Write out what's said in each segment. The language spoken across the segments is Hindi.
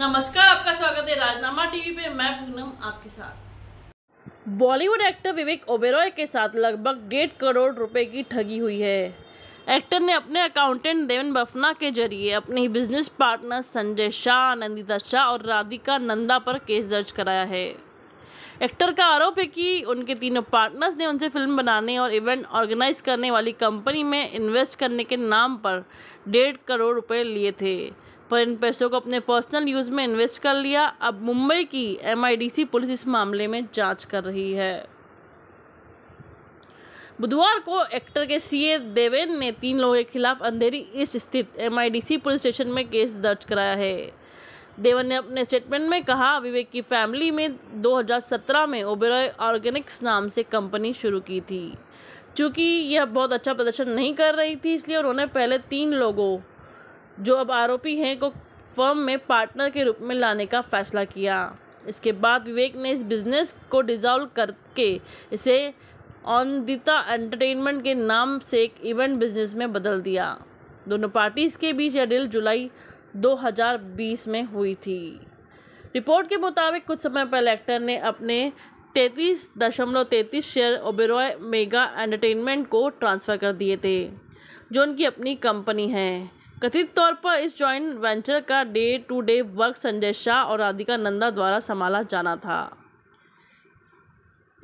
नमस्कार आपका स्वागत है राजनामा टीवी पे मैं पूनम आपके साथ बॉलीवुड एक्टर विवेक ओबेरॉय के साथ लगभग डेढ़ करोड़ रुपए की ठगी हुई है एक्टर ने अपने अकाउंटेंट देवन बफना के जरिए अपने बिजनेस पार्टनर संजय शाह नंदिता शाह और राधिका नंदा पर केस दर्ज कराया है एक्टर का आरोप है कि उनके तीनों पार्टनर्स ने उनसे फिल्म बनाने और इवेंट ऑर्गेनाइज करने वाली कंपनी में इन्वेस्ट करने के नाम पर डेढ़ करोड़ रुपए लिए थे पर इन पैसों को अपने पर्सनल यूज़ में इन्वेस्ट कर लिया अब मुंबई की एमआईडीसी पुलिस इस मामले में जांच कर रही है बुधवार को एक्टर के सीए देवेन ने तीन लोगों के खिलाफ अंधेरी ईस्ट स्थित एमआईडीसी पुलिस स्टेशन में केस दर्ज कराया है देवन ने अपने स्टेटमेंट में कहा विवेक की फैमिली में 2017 में ओबेरॉय ऑर्गेनिक्स नाम से कंपनी शुरू की थी चूँकि यह बहुत अच्छा प्रदर्शन नहीं कर रही थी इसलिए उन्होंने पहले तीन लोगों जो अब आरोपी हैं को फर्म में पार्टनर के रूप में लाने का फैसला किया इसके बाद विवेक ने इस बिजनेस को डिजॉल्व करके इसे ऑनदिता एंटरटेनमेंट के नाम से एक इवेंट बिजनेस में बदल दिया दोनों पार्टीज के बीच यह डील जुलाई 2020 में हुई थी रिपोर्ट के मुताबिक कुछ समय पहले एक्टर ने अपने तैंतीस दशमलव तैंतीस शेयर ओबेरॉय मेगा एंटरटेनमेंट को ट्रांसफ़र कर दिए थे जो उनकी अपनी कंपनी है कथित तौर पर इस जॉइंट वेंचर का day to day work Sanjay Shah और राधिका नंदा द्वारा संभाला जाना था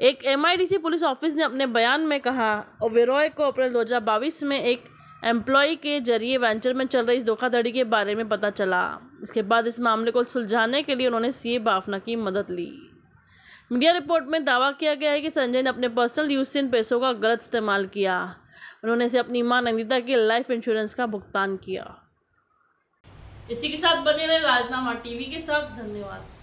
एक एम पुलिस ऑफिस ने अपने बयान में कहा ओबेरॉय को अप्रैल दो में एक एम्प्लॉय के जरिए वेंचर में चल रही इस धोखाधड़ी के बारे में पता चला इसके बाद इस मामले को सुलझाने के लिए उन्होंने सीए बाफना की मदद ली मीडिया रिपोर्ट में दावा किया गया है कि संजय ने अपने पर्सनल यूज से इन पैसों का गलत इस्तेमाल किया उन्होंने इसे अपनी मां नंदिता के लाइफ इंश्योरेंस का भुगतान किया इसी के साथ बने रहे राजनामा टीवी के साथ धन्यवाद